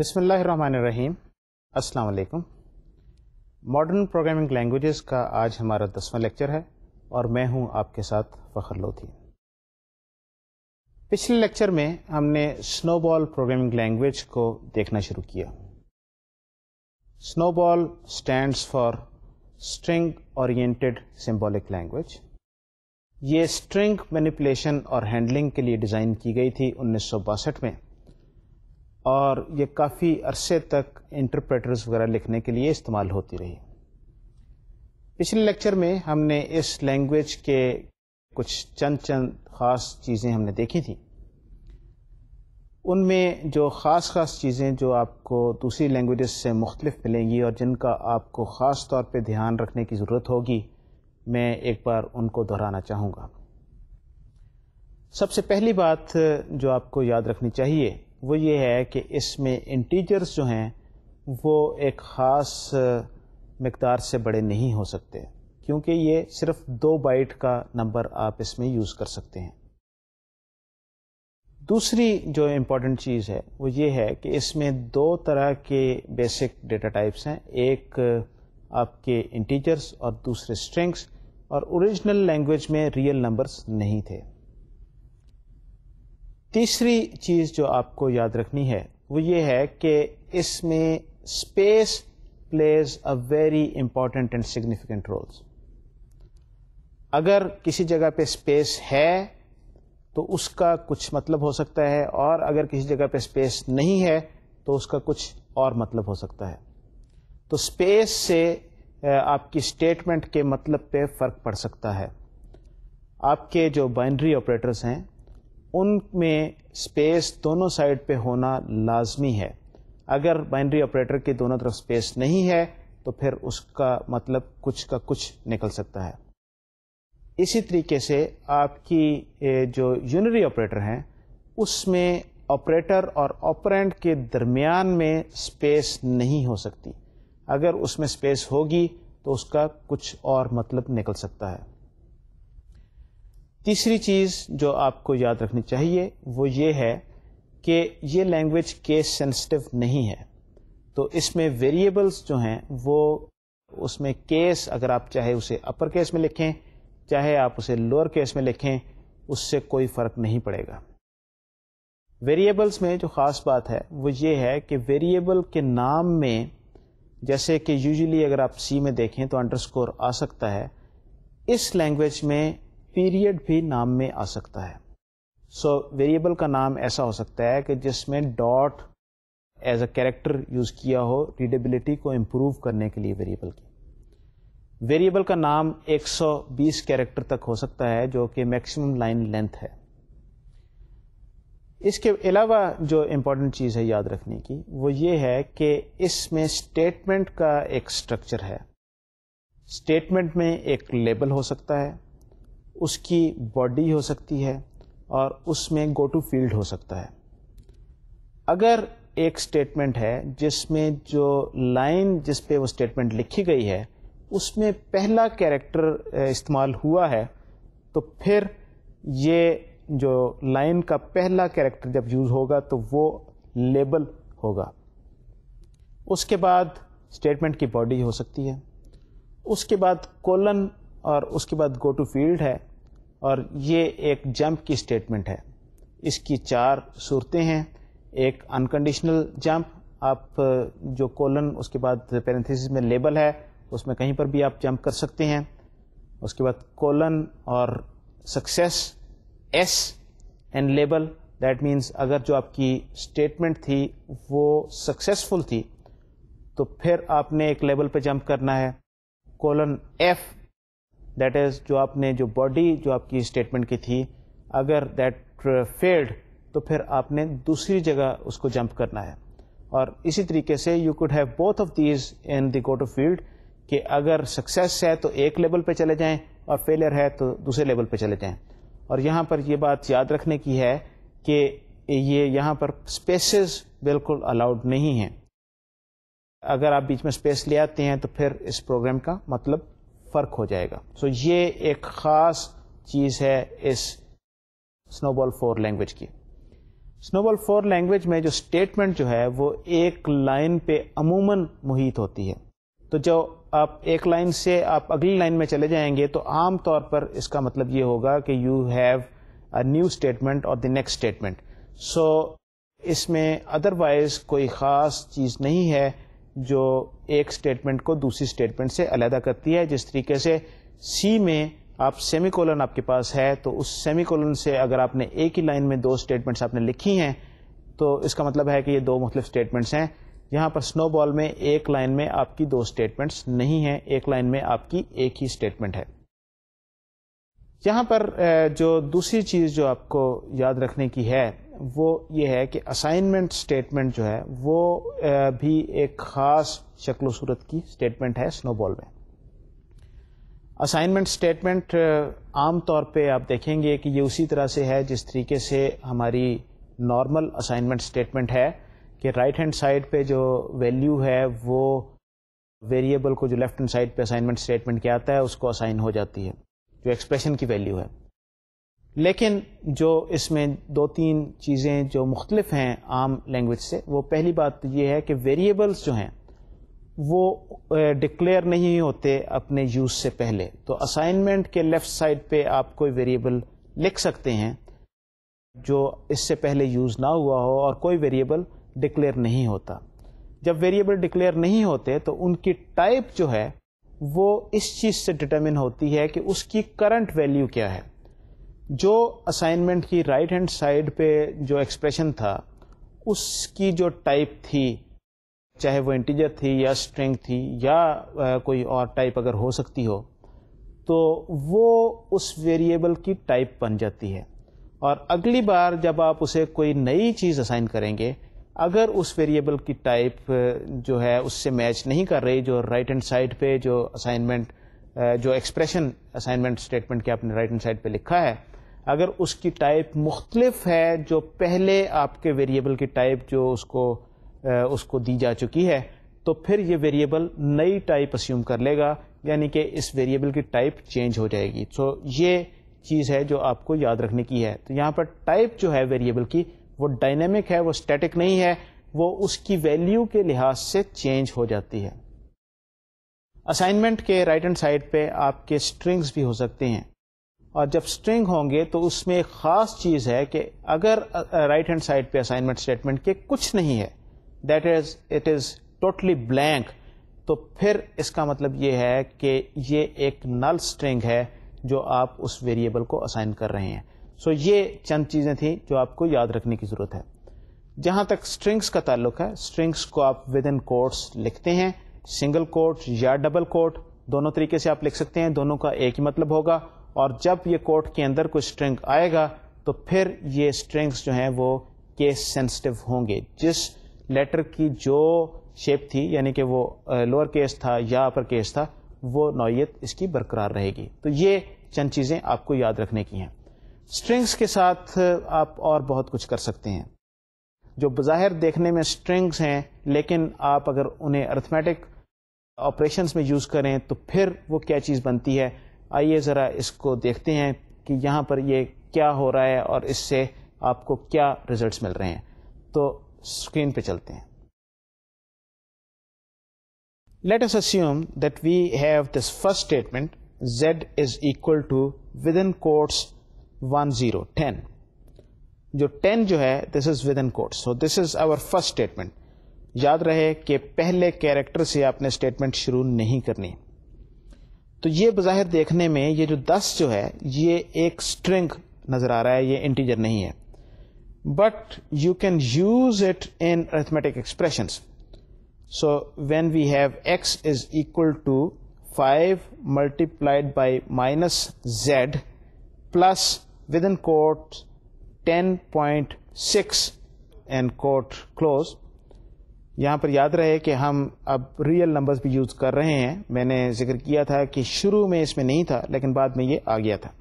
बिसमीम् अस्सलाम modern programming languages का आज हमारा दसवां लेक्चर है और मैं हूं आपके साथ फ़खर लोधी पिछले लेक्चर में हमने स्नोबॉल प्रोग्रामिंग लैंग्वेज को देखना शुरू किया snowball stands for string oriented symbolic language ये स्ट्रिंग मैनिपुलेशन और हैंडलिंग के लिए डिज़ाइन की गई थी उन्नीस में और ये काफ़ी अरसे तक इंटरप्रेटर्स वगैरह लिखने के लिए इस्तेमाल होती रही पिछले लेक्चर में हमने इस लैंग्वेज के कुछ चंद चंद ख़ास चीज़ें हमने देखी थी उनमें जो ख़ास ख़ास चीज़ें जो आपको दूसरी लैंग्वेज से मुख्तलिफ मिलेंगी और जिनका आपको ख़ास तौर पे ध्यान रखने की ज़रूरत होगी मैं एक बार उनको दोहराना चाहूँगा सबसे पहली बात जो आपको याद रखनी चाहिए वो ये है कि इसमें इंटीजर्स जो हैं वो एक ख़ास मकदार से बड़े नहीं हो सकते क्योंकि ये सिर्फ दो बाइट का नंबर आप इसमें यूज़ कर सकते हैं दूसरी जो इम्पोर्टेंट चीज़ है वो ये है कि इसमें दो तरह के बेसिक डेटा टाइप्स हैं एक आपके इंटीजर्स और दूसरे स्ट्रिंग्स और ओरिजिनल लैंग्वेज में रियल नंबर्स नहीं थे तीसरी चीज़ जो आपको याद रखनी है वो ये है कि इसमें space plays a very important and significant roles अगर किसी जगह पे स्पेस है तो उसका कुछ मतलब हो सकता है और अगर किसी जगह पे स्पेस नहीं है तो उसका कुछ और मतलब हो सकता है तो स्पेस से आपकी स्टेटमेंट के मतलब पे फ़र्क पड़ सकता है आपके जो बाइनरी ऑपरेटर्स हैं उनमें स्पेस दोनों साइड पे होना लाजमी है अगर बाइनरी ऑपरेटर के दोनों तरफ स्पेस नहीं है तो फिर उसका मतलब कुछ का कुछ निकल सकता है इसी तरीके से आपकी जो यूनरी ऑपरेटर हैं उसमें ऑपरेटर और ऑपरेंट के दरमियान में स्पेस नहीं हो सकती अगर उसमें स्पेस होगी तो उसका कुछ और मतलब निकल सकता है तीसरी चीज़ जो आपको याद रखनी चाहिए वो ये है कि ये लैंग्वेज केस सेंसिटिव नहीं है तो इसमें वेरिएबल्स जो हैं वो उसमें केस अगर आप चाहे उसे अपर केस में लिखें चाहे आप उसे लोअर केस में लिखें उससे कोई फ़र्क नहीं पड़ेगा वेरिएबल्स में जो ख़ास बात है वो ये है कि वेरिएबल के नाम में जैसे कि यूजुअली अगर आप सी में देखें तो अंडरस्कोर आ सकता है इस लैंग्वेज में पीरियड भी नाम में आ सकता है सो so, वेरिएबल का नाम ऐसा हो सकता है कि जिसमें dot as a character use किया हो रीडेबिलिटी को इम्प्रूव करने के लिए वेरिएबल की वेरिएबल का नाम 120 कैरेक्टर तक हो सकता है जो कि मैक्सिमम लाइन लेंथ है इसके अलावा जो इम्पोर्टेंट चीज़ है याद रखने की वो ये है कि इसमें स्टेटमेंट का एक स्ट्रक्चर है स्टेटमेंट में एक लेबल हो सकता है उसकी बॉडी हो सकती है और उसमें गो टू फील्ड हो सकता है अगर एक स्टेटमेंट है जिसमें जो लाइन जिस पे वो स्टेटमेंट लिखी गई है उसमें पहला कैरेक्टर इस्तेमाल हुआ है तो फिर ये जो लाइन का पहला कैरेक्टर जब यूज़ होगा तो वो लेबल होगा उसके बाद स्टेटमेंट की बॉडी हो सकती है उसके बाद कोलन और उसके बाद गो टू फील्ड है और ये एक जंप की स्टेटमेंट है इसकी चार सूरतें हैं एक अनकंडीशनल जंप आप जो कोलन उसके बाद पेरेंथिस में लेबल है उसमें कहीं पर भी आप जंप कर सकते हैं उसके बाद कोलन और success S and label that means अगर जो आपकी स्टेटमेंट थी वो सक्सेसफुल थी तो फिर आपने एक लेवल पे जंप करना है कोलन एफ दैट इज़ जो आपने जो बॉडी जो आपकी स्टेटमेंट की थी अगर दैट फेल्ड uh, तो फिर आपने दूसरी जगह उसको जंप करना है और इसी तरीके से you could have both of these in the goto field कि अगर सक्सेस है तो एक लेवल पे चले जाएं और फेलियर है तो दूसरे लेवल पे चले जाएं और यहाँ पर ये बात याद रखने की है कि ये यहाँ पर स्पेसेस बिल्कुल अलाउड नहीं हैं अगर आप बीच में स्पेस ले आते हैं तो फिर इस प्रोग्राम का मतलब फ़र्क हो जाएगा सो so, ये एक ख़ास चीज़ है इस स्नोबॉल फोर लैंग्वेज की स्नोबॉल फोर लैंग्वेज में जो स्टेटमेंट जो है वो एक लाइन पे अमूमन मुहित होती है तो जो आप एक लाइन से आप अगली लाइन में चले जाएंगे तो आम तौर पर इसका मतलब ये होगा कि you have a new statement और द नेक्स्ट स्टेटमेंट सो इसमें अदरवाइज कोई ख़ास चीज़ नहीं है जो एक स्टेटमेंट को दूसरी स्टेटमेंट से अलहदा करती है जिस तरीके से सी में आप सेमी कॉलन आपके पास है तो उस सेमी कॉलन से अगर आपने एक ही लाइन में दो स्टेटमेंट्स आपने लिखी हैं तो इसका मतलब है कि ये दो मुख्तलिफ स्टेटमेंट्स हैं यहाँ पर स्नो बॉल में एक लाइन में आपकी दो स्टेटमेंट्स नहीं है एक लाइन में आपकी एक ही स्टेटमेंट है यहाँ पर जो दूसरी चीज़ जो आपको याद रखने की है वो ये है कि असाइनमेंट स्टेटमेंट जो है वो भी एक ख़ास शक्ल सूरत की स्टेटमेंट है स्नोबॉल में असाइनमेंट स्टेटमेंट आम तौर पे आप देखेंगे कि ये उसी तरह से है जिस तरीके से हमारी नॉर्मल असाइनमेंट स्टेटमेंट है कि राइट हैंड साइड पे जो वैल्यू है वो वेरिएबल को जो लेफ्ट हैंड साइड पे असाइनमेंट स्टेटमेंट क्या आता है उसको असाइन हो जाती है जो एक्सप्रेशन की वैल्यू है लेकिन जो इसमें दो तीन चीज़ें जो मुख्तलिफ हैं आम लैंग्वेज से वो पहली बात तो ये है कि वेरिएबल्स जो हैं वो डिक्लेयर नहीं होते अपने यूज़ से पहले तो असाइनमेंट के लेफ़्ट साइड पे आप कोई वेरिएबल लिख सकते हैं जो इससे पहले यूज़ ना हुआ हो और कोई वेरिएबल डिक्लेयर नहीं होता जब वेरिएबल डिक्लेयर नहीं होते तो उनकी टाइप जो है वो इस चीज़ से डिटर्मिन होती है कि उसकी करंट वैल्यू क्या है जो असाइनमेंट की राइट हैंड साइड पे जो एक्सप्रेशन था उसकी जो टाइप थी चाहे वो इंटीजर थी या स्ट्रिंग थी या आ, कोई और टाइप अगर हो सकती हो तो वो उस वेरिएबल की टाइप बन जाती है और अगली बार जब आप उसे कोई नई चीज़ असाइन करेंगे अगर उस वेरिएबल की टाइप जो है उससे मैच नहीं कर रही जो राइट हैंड साइड पे जो असाइनमेंट जो एक्सप्रेशन असाइनमेंट स्टेटमेंट के आपने राइट हैंड साइड पे लिखा है अगर उसकी टाइप मुख्तलफ है जो पहले आपके वेरिएबल की टाइप जो उसको उसको दी जा चुकी है तो फिर ये वेरिएबल नई टाइप अस्यूम कर लेगा यानी कि इस वेरिएबल की टाइप चेंज हो जाएगी तो ये चीज़ है जो आपको याद रखने की है तो यहाँ पर टाइप जो है वेरिएबल की वो डायनेमिक है वो स्टैटिक नहीं है वो उसकी वैल्यू के लिहाज से चेंज हो जाती है असाइनमेंट के राइट हैंड साइड पे आपके स्ट्रिंग्स भी हो सकते हैं और जब स्ट्रिंग होंगे तो उसमें एक ख़ास चीज़ है कि अगर राइट हैंड साइड पे असाइनमेंट स्टेटमेंट के कुछ नहीं है that is it is totally blank तो फिर इसका मतलब ये है कि ये एक नल स्ट्रिंग है जो आप उस वेरिएबल को असाइन कर रहे हैं सो so ये चंद चीज़ें थी जो आपको याद रखने की ज़रूरत है जहाँ तक स्ट्रिंग्स का ताल्लुक है स्ट्रिंग्स को आप विद इन कोट्स लिखते हैं सिंगल कोट या डबल कोट दोनों तरीके से आप लिख सकते हैं दोनों का एक ही मतलब होगा और जब ये कोर्ट के अंदर कोई स्ट्रिंग आएगा तो फिर ये स्ट्रिंग्स जो हैं वो केस सेंसिटिव होंगे जिस लेटर की जो शेप थी यानी कि वो लोअर केस था या अपर केस था वो नौीयत इसकी बरकरार रहेगी तो ये चंद चीज़ें आपको याद रखने की हैं स्ट्रिंग्स के साथ आप और बहुत कुछ कर सकते हैं जो बाहिर देखने में स्ट्रिंग्स हैं लेकिन आप अगर उन्हें अर्थमेटिक ऑपरेशंस में यूज़ करें तो फिर वो क्या चीज़ बनती है आइए ज़रा इसको देखते हैं कि यहाँ पर ये क्या हो रहा है और इससे आपको क्या रिजल्ट्स मिल रहे हैं तो स्क्रीन पे चलते हैं let us assume that we have this first statement z is equal to within quotes 1 0 10 जो 10 जो है this is within quotes so this is our first statement याद रहे कि पहले कैरेक्टर से आपने स्टेटमेंट शुरू नहीं करनी तो ये बाहिर देखने में ये जो दस जो है ये एक स्ट्रिंग नज़र आ रहा है ये इंटीजर नहीं है but you can use it in arithmetic expressions so when we have X is equal to five multiplied by minus Z plus within quote ten point six and quote close यहाँ पर याद रहे कि हम अब real numbers भी use कर रहे हैं मैंने जिक्र किया था कि शुरू में इसमें नहीं था लेकिन बाद में ये आ गया था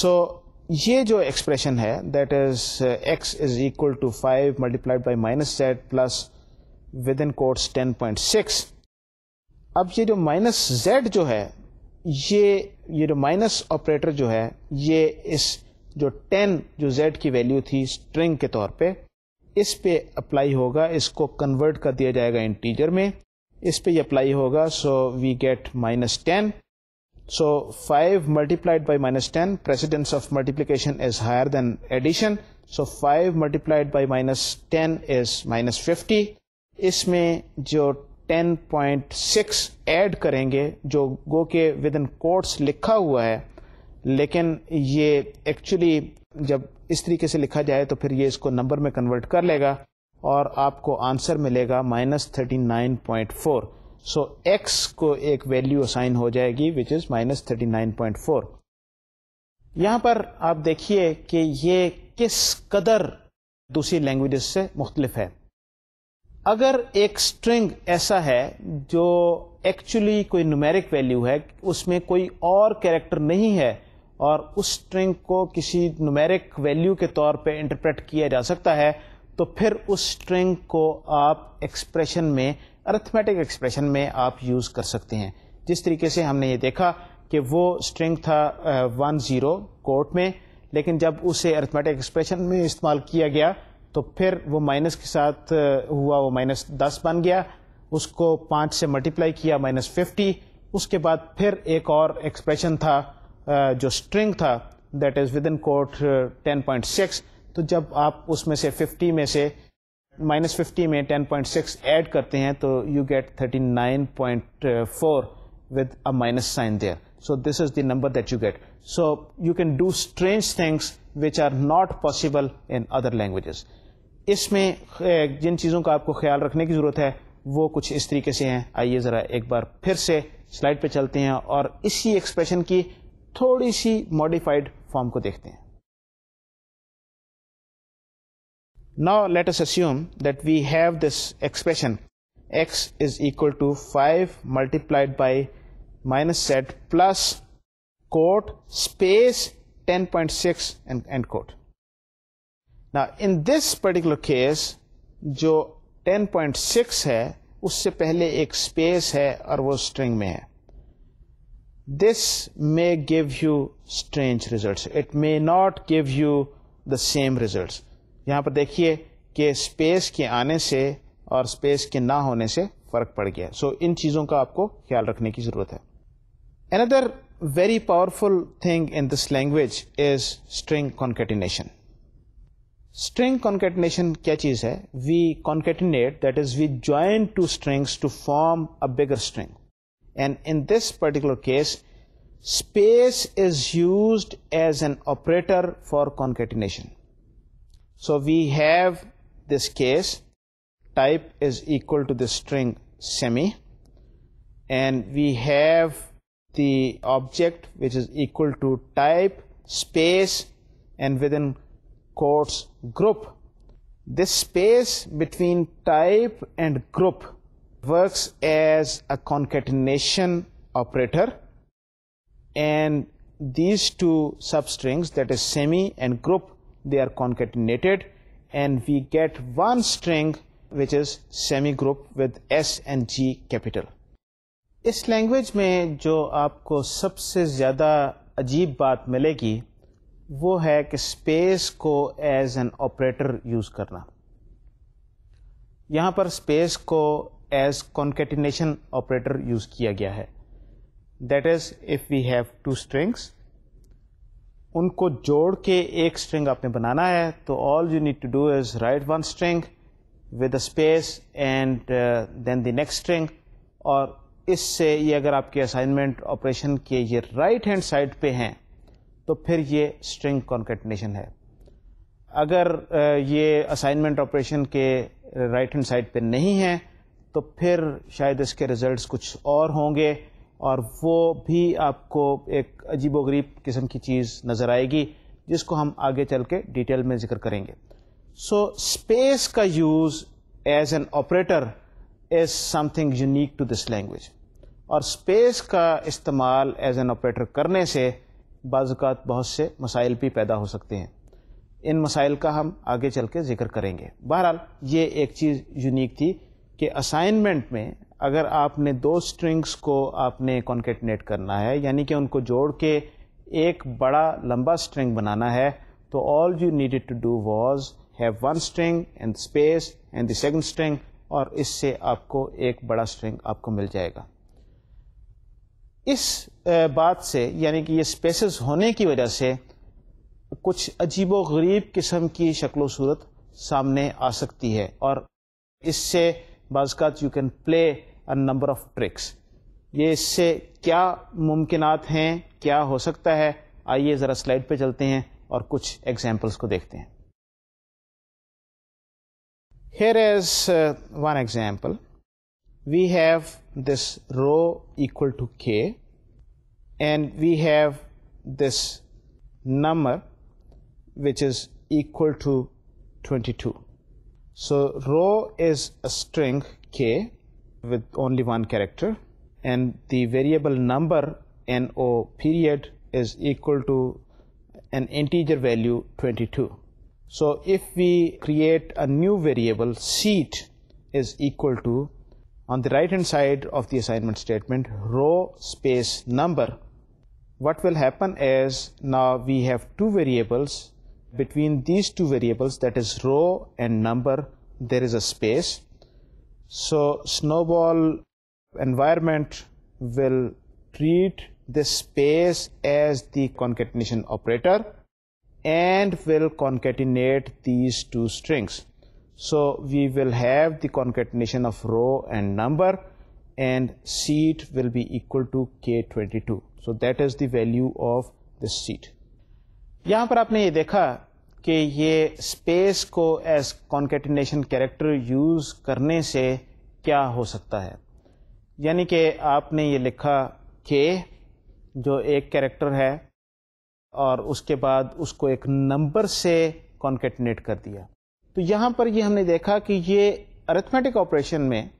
सो so, ये जो एक्सप्रेशन है that is X is equal to five multiplied by minus Z plus within quotes ten point six अब ये जो माइनस जेड जो है ये ये जो माइनस ऑपरेटर जो है ये इस जो टेन जो जेड की वैल्यू थी स्ट्रिंग के तौर पर इस पे अप्लाई होगा इसको कन्वर्ट कर दिया जाएगा इंटीजर में इस पे ये अप्लाई होगा so we get minus ten so five multiplied by minus ten precedence of multiplication is higher than addition so five multiplied by minus ten is minus fifty इसमें जो 10.6 ऐड करेंगे जो गो के विद इन कोर्ट्स लिखा हुआ है लेकिन ये एक्चुअली जब इस तरीके से लिखा जाए तो फिर ये इसको नंबर में कन्वर्ट कर लेगा और आपको आंसर मिलेगा minus thirty nine point four so X को एक वैल्यू असाइन हो जाएगी which is minus thirty nine point four यहां पर आप देखिए कि ये किस कदर दूसरी लैंग्वेज से मुख्तलिफ है अगर एक स्ट्रिंग ऐसा है जो एक्चुअली कोई न्यूमेरिक वैल्यू है उसमें कोई और कैरेक्टर नहीं है और उस स्ट्रिंग को किसी नुमेरिक वैल्यू के तौर पे इंटरप्रेट किया जा सकता है तो फिर उस स्ट्रिंग को आप एक्सप्रेशन में अर्थमेटिक एक्सप्रेशन में आप यूज़ कर सकते हैं जिस तरीके से हमने ये देखा कि वो स्ट्रिंग था वन ज़ीरो कोर्ट में लेकिन जब उसे अर्थमेटिक एक्सप्रेशन में इस्तेमाल किया गया तो फिर वो माइनस के साथ हुआ वो माइनस दस बन गया उसको पाँच से मल्टीप्लाई किया माइनस फिफ्टी उसके बाद फिर एक और एक्सप्रेशन था जो स्ट्रिंग था that is within quote ten point six तो जब आप उसमें से फिफ्टी में से माइनस फिफ्टी में टेन पॉइंट सिक्स ऐड करते हैं तो you get thirty nine point four with a minus sign there. So this is the number that you get. So you can do strange things which are not possible in other languages. इसमें जिन चीज़ों का आपको ख्याल रखने की ज़रूरत है वो कुछ इस तरीके से हैं आइए ज़रा एक बार फिर से स्लाइड पे चलते हैं और इसी एक्सप्रेशन की थोड़ी सी मॉडिफाइड फॉर्म को देखते हैं Now let us assume that we have this expression x is equal to 5 multiplied by minus z plus quote space 10.6 and end quote. Now in this particular case जो 10.6 है उससे पहले एक स्पेस है और वो स्ट्रिंग में है this may give you strange results it may not give you the same results यहाँ पर देखिए कि स्पेस के आने से और स्पेस के ना होने से फर्क पड़ गया सो so, इन चीजों का आपको ख्याल रखने की जरूरत है another very powerful thing in this language is string concatenation string concatenation क्या चीज है we concatenate that is we join two strings to form a bigger and in this particular case space is used as an operator for concatenation so we have this case type is equal to the string semi and we have the object which is equal to type space and within quotes group this space between type and group works as a concatenation operator and these two substrings that is semi and group they are concatenated and we get one string which is semi group with S and G capital. इस language में जो आपको सबसे ज़्यादा अजीब बात मिलेगी वो है space स्पेस को एज एन ऑपरेटर यूज़ करना यहाँ पर एज कॉन्केटिनेशन ऑपरेटर यूज किया गया है that is if we have two strings उनको जोड़ के एक स्ट्रिंग आपने बनाना है तो all you need to do is write one string with a space and then the next string और इससे ये अगर आपके असाइनमेंट ऑपरेशन के ये राइट हैंड साइड पे हैं तो फिर ये स्ट्रिंग कॉन्केटनेशन है अगर uh, ये असाइनमेंट ऑपरेशन के राइट हैंड साइड पे नहीं है तो फिर शायद इसके रिज़ल्ट कुछ और होंगे और वो भी आपको एक अजीब वरीब किस्म की चीज़ नज़र आएगी जिसको हम आगे चल के डिटेल में जिक्र करेंगे सो स्पेस का use as an operator is something unique to this language और स्पेस का इस्तेमाल एज एन ऑपरेटर करने से बाज़ात बहुत से मसाइल भी पैदा हो सकते हैं इन मसाइल का हम आगे चल के जिक्र करेंगे बहरहाल ये एक चीज़ यूनिक थी कि असाइनमेंट में अगर आपने दो स्ट्रिंग्स को आपने कॉन्केटनेट करना है यानी कि उनको जोड़ के एक बड़ा लंबा स्ट्रिंग बनाना है तो all you needed to do was have one string and space and the second string और इससे आपको एक बड़ा स्ट्रिंग आपको मिल जाएगा इस बात से यानी कि ये स्पेसेस होने की वजह से कुछ अजीबो गरीब किस्म की शक्ल सूरत सामने आ सकती है और इससे बाज़ात you can play a number of tricks ये इससे क्या मुमकिन हैं क्या हो सकता है आइए ज़रा स्लाइड पे चलते हैं और कुछ एग्जाम्पल्स को देखते हैं here as one example we have this rho equal to k and we have this number which is equal to 22. So row is a string k with only one character and the variable number no period is equal to an integer value 22. So if we create a new variable seat is equal to on the right hand side of the assignment statement row space number what will happen is now we have two variables between these two variables that is row and number there is a space so snowball environment will treat this space as the concatenation operator and will concatenate these two strings so we will have the concatenation of row and number and seat will be equal to k22 so that is the value of the seat यहां पर आपने ये देखा कि ये space को as concatenation character use करने से क्या हो सकता है यानी कि आपने ये लिखा कि जो एक कैरेक्टर है और उसके बाद उसको एक नंबर से कॉन्केटिनेट कर दिया तो यहाँ पर ये हमने देखा कि ये अरिथमेटिक ऑपरेशन में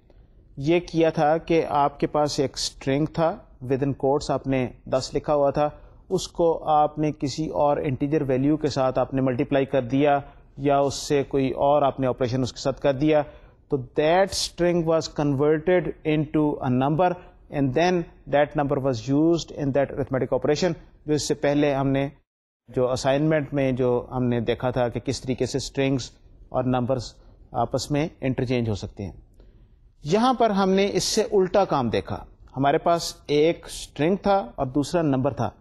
ये किया था कि आपके पास एक स्ट्रिंग था विद इन कोट्स आपने 10 लिखा हुआ था उसको आपने किसी और इंटीजर वैल्यू के साथ आपने मल्टीप्लाई कर दिया या उससे कोई और आपने ऑपरेशन उसके साथ कर दिया तो that string was converted into a number and then that number was used in that arithmetic operation जो इससे पहले हमने जो असाइनमेंट में जो हमने देखा था कि किस तरीके से स्ट्रिंग्स और नंबर्स आपस में इंटरचेंज हो सकते हैं यहाँ पर हमने इससे उल्टा काम देखा हमारे पास एक स्ट्रिंग था और दूसरा नंबर था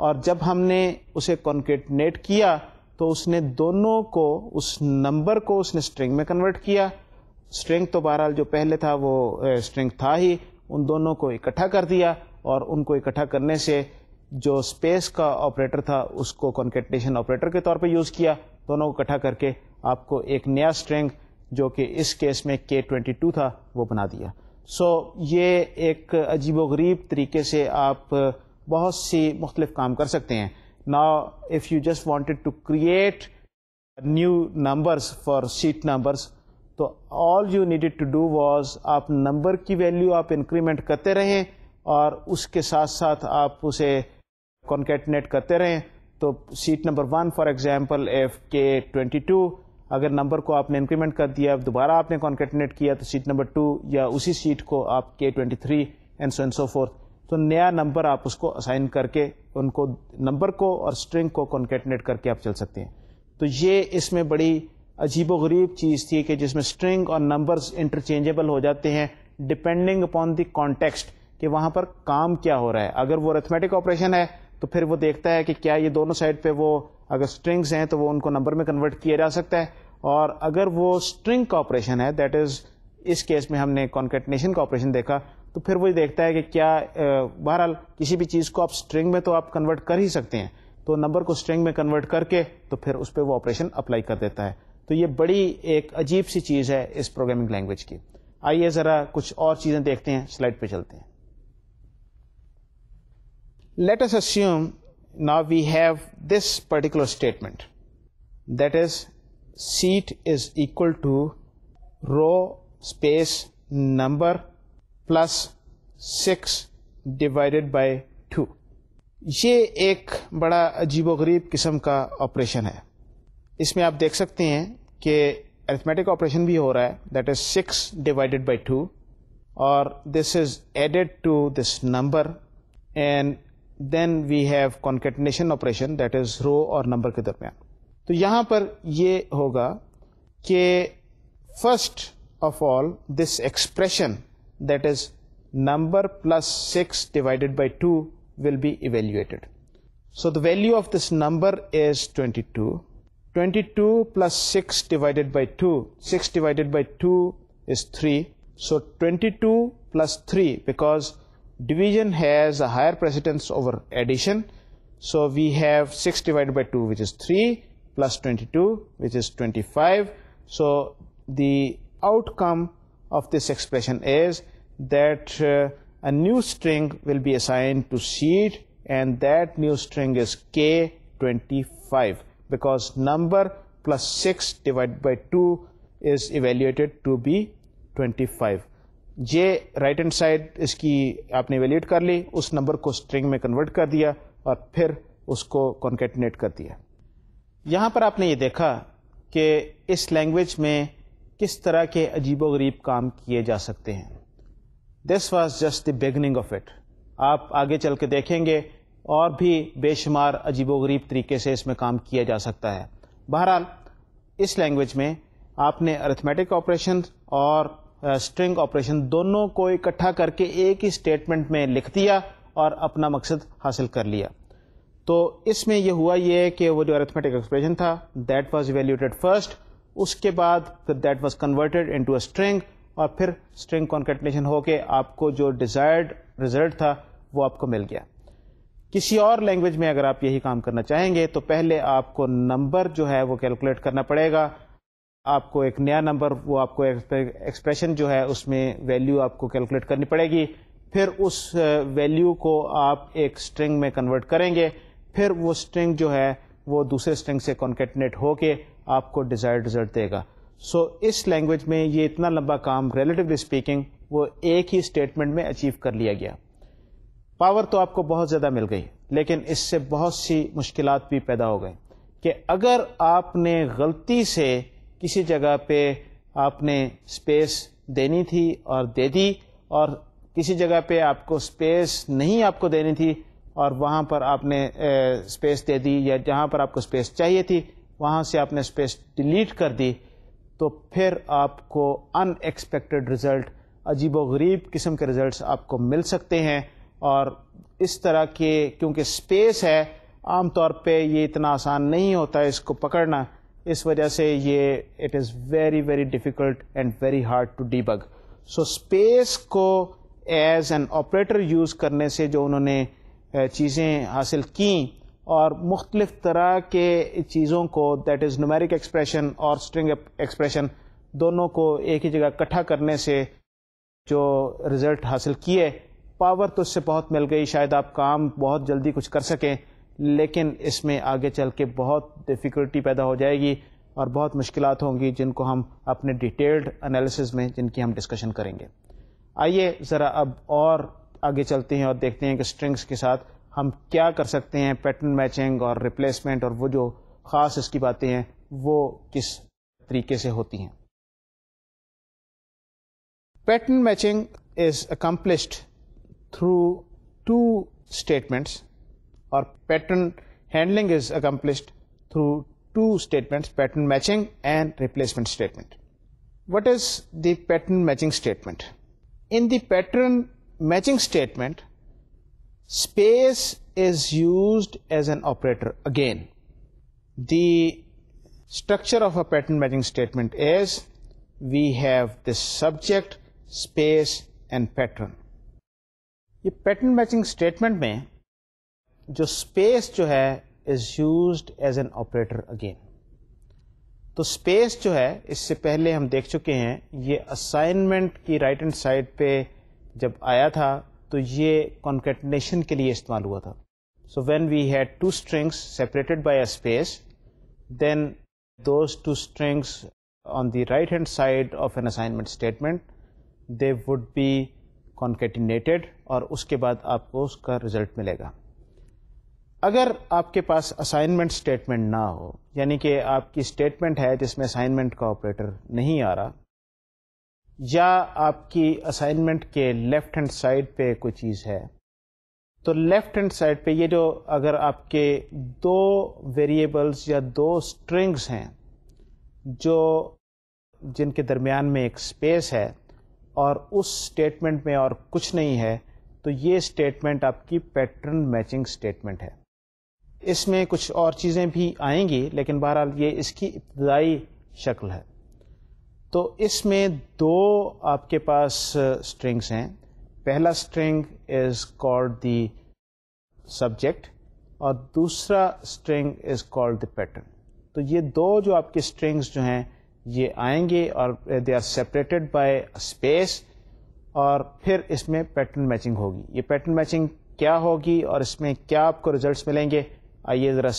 और जब हमने उसे कॉन्केटनेट किया तो उसने दोनों को उस नंबर को उसने स्ट्रिंग में कन्वर्ट किया स्ट्रिंग तो बहरहाल जो पहले था वो स्ट्रिंग था ही उन दोनों को इकट्ठा कर दिया और उनको इकट्ठा करने से जो स्पेस का ऑपरेटर था उसको कॉन्केटनेशन ऑपरेटर के तौर पे यूज़ किया दोनों को इकट्ठा करके आपको एक नया स्ट्रिंग जो कि इस केस में के ट्वेंटी टू था वो बना दिया सो so, ये एक अजीबोगरीब तरीके से आप बहुत से मुख्तलिफ काम कर सकते हैं now if you just wanted to create new numbers for seat numbers तो all you needed to do was आप नंबर की वैल्यू आप इंक्रीमेंट करते रहें और उसके साथ साथ आप उसे कॉन्केटनेट करते रहें तो seat number one for example F K twenty two अगर नंबर को आपने इंक्रीमेंट कर दिया दोबारा आपने कॉन्केटनेट किया तो सीट नंबर टू या उसी सीट को आप K twenty three and so and so forth तो नया नंबर आप उसको असाइन करके उनको नंबर को और स्ट्रिंग को कॉन्केटनेट करके आप चल सकते हैं तो ये इसमें बड़ी अजीब गरीब चीज़ थी कि जिसमें स्ट्रिंग और नंबर्स इंटरचेंजेबल हो जाते हैं डिपेंडिंग अपॉन द कॉन्टेक्स्ट कि वहाँ पर काम क्या हो रहा है अगर वो अरेथमेटिक ऑपरेशन है तो फिर वो देखता है कि क्या ये दोनों साइड पे वो अगर स्ट्रिंग्स हैं तो वो उनको नंबर में कन्वर्ट किया जा सकता है और अगर वो स्ट्रिंग का ऑपरेशन है दैट इज़ इस केस में हमने कॉन्केटनेशन का ऑपरेशन देखा तो फिर वही देखता है कि क्या बहरहाल किसी भी चीज़ को आप स्ट्रिंग में तो आप कन्वर्ट कर ही सकते हैं तो नंबर को स्ट्रिंग में कन्वर्ट करके तो फिर उस पर वो ऑपरेशन अप्लाई कर देता है तो ये बड़ी एक अजीब सी चीज़ है इस प्रोग्रामिंग लैंग्वेज की आइए ज़रा कुछ और चीज़ें देखते हैं स्लाइड पे चलते हैं let us assume now we have this particular statement that is seat is equal to row space number plus six divided by two ये एक बड़ा अजीबोगरीब किस्म का ऑपरेशन है इसमें आप देख सकते हैं कि एथमेटिक ऑपरेशन भी हो रहा है that is six divided by two और this is added to this number and then we have concatenation operation that is row और नंबर के दरमियान तो यहाँ पर ये होगा कि first of all this expression that is number plus 6 divided by 2 will be evaluated. So the value of this number is 22. 22 plus 6 divided by 2, 6 divided by 2 is 3. So 22 plus 3 because division has a higher precedence over addition. So we have 6 divided by 2 which is 3 plus 22 which is 25. So the outcome of this expression is that uh, a new string will be assigned to seed and that new string is k25 because number plus 6 divided by 2 is evaluated to be 25 जे right hand side इसकी आपने evaluate कर ली उस number को string में convert कर दिया اس کو کنکیٹنیٹ کر دیا یہاں پر آپ نے یہ دیکھا کہ اس لینگویج میں किस तरह के अजीब गरीब काम किए जा सकते हैं this was just the beginning of it आप आगे चल के देखेंगे और भी बेशुमार अजीब गरीब तरीके से इसमें काम किया जा सकता है बहरहाल इस लैंग्वेज में आपने अरिथमेटिक ऑपरेशन और स्ट्रिंग ऑपरेशन दोनों को इकट्ठा करके एक ही स्टेटमेंट में लिख दिया और अपना मकसद हासिल कर लिया तो इसमें यह हुआ ये कि वो जो अरिथमेटिक एक्सप्रेशन था दैट वाज वैल्यूटेड फर्स्ट उसके बाद that was converted into a string और फिर स्ट्रिंग कॉन्केटनेशन होके आपको जो डिज़ायर्ड रिजल्ट था वो आपको मिल गया किसी और लैंग्वेज में अगर आप यही काम करना चाहेंगे तो पहले आपको नंबर जो है वो कैलकुलेट करना पड़ेगा आपको एक नया नंबर वो आपको एक्सप्रेशन जो है उसमें वैल्यू आपको कैलकुलेट करनी पड़ेगी फिर उस वैल्यू को आप एक स्ट्रिंग में कन्वर्ट करेंगे फिर वो स्ट्रिंग जो है वो दूसरे स्ट्रिंग से कॉन्केटनेट होके आपको डिज़ायर्ड रिजल्ट देगा सो so, इस लैंग्वेज में ये इतना लंबा काम रिलेटिवली स्पीकिंग वो एक ही स्टेटमेंट में अचीव कर लिया गया पावर तो आपको बहुत ज़्यादा मिल गई लेकिन इससे बहुत सी मुश्किल भी पैदा हो गई कि अगर आपने गलती से किसी जगह पे आपने स्पेस देनी थी और दे दी और किसी जगह पे आपको स्पेस नहीं आपको देनी थी और वहाँ पर आपने ए, स्पेस दे दी या जहाँ पर आपको स्पेस चाहिए थी वहाँ से आपने स्पेस डिलीट कर दी तो फिर आपको अनएक्सपेक्टेड रिज़ल्ट अजीब व गरीब किस्म के रिज़ल्ट आपको मिल सकते हैं और इस तरह के क्योंकि स्पेस है आम तौर पे ये इतना आसान नहीं होता है इसको पकड़ना इस वजह से ये it is very very difficult and very hard to debug so space को एज एन ऑपरेटर यूज़ करने से जो उन्होंने चीज़ें हासिल की और मुख्तलिफ तरह के चीज़ों को दैट इज़ नुमेरिक एक्सप्रेशन और स्ट्रिंग एक्सप्रेशन दोनों को एक ही जगह इकट्ठा करने से जो रिज़ल्ट हासिल किए पावर तो उससे बहुत मिल गई शायद आप काम बहुत जल्दी कुछ कर सकें लेकिन इसमें आगे चल के बहुत डिफ़िकल्टी पैदा हो जाएगी और बहुत मुश्किल होंगी जिनको हम अपने डिटेल्ड एनालिसिस में जिनकी हम डिस्कशन करेंगे आइए ज़रा अब और आगे चलते हैं और देखते हैं कि स्ट्रिंग्स के साथ हम क्या कर सकते हैं पैटर्न मैचिंग और रिप्लेसमेंट और वो जो ख़ास इसकी बातें हैं वो किस तरीके से होती हैं pattern matching is accomplished through two statements or pattern handling is accomplished through two statements pattern matching and replacement statement what is the pattern matching statement in the pattern matching statement space is used as an operator again the structure of a pattern matching statement is we have this subject space and pattern ये pattern matching statement में जो space जो है is used as an operator again तो space जो है इससे पहले हम देख चुके हैं ये असाइनमेंट की राइट हैंड साइड पे جب آیا تھا तो ये कॉन्केटनेशन के लिए इस्तेमाल हुआ था so when we had two strings separated by a space then those two strings on the right hand side of an assignment statement they would be concatenated और उसके बाद आपको उसका रिजल्ट मिलेगा अगर आपके पास असाइनमेंट स्टेटमेंट ना हो यानी कि आपकी स्टेटमेंट है जिसमें असाइनमेंट का ऑपरेटर नहीं आ रहा या आपकी असाइनमेंट के लेफ्ट हैंड साइड पे कोई चीज़ है तो लेफ्ट हैंड साइड पे ये जो अगर आपके दो वेरिएबल्स या दो स्ट्रिंग्स हैं जो जिनके दरमियान में एक स्पेस है और उस स्टेटमेंट में और कुछ नहीं है तो ये स्टेटमेंट आपकी पैटर्न मैचिंग स्टेटमेंट है इसमें कुछ और चीज़ें भी आएंगी लेकिन बहरहाल ये इसकी इब्तदाई शक्ल है तो इसमें दो आपके पास स्ट्रिंग्स हैं पहला string is called the subject और दूसरा string is called the pattern तो ये दो जो आपके स्ट्रिंग्स जो हैं ये आएंगे और they are separated by space और फिर इसमें पैटर्न मैचिंग होगी ये पैटर्न मैचिंग क्या होगी और इसमें क्या आपको रिजल्ट्स मिलेंगे आइए ज़रा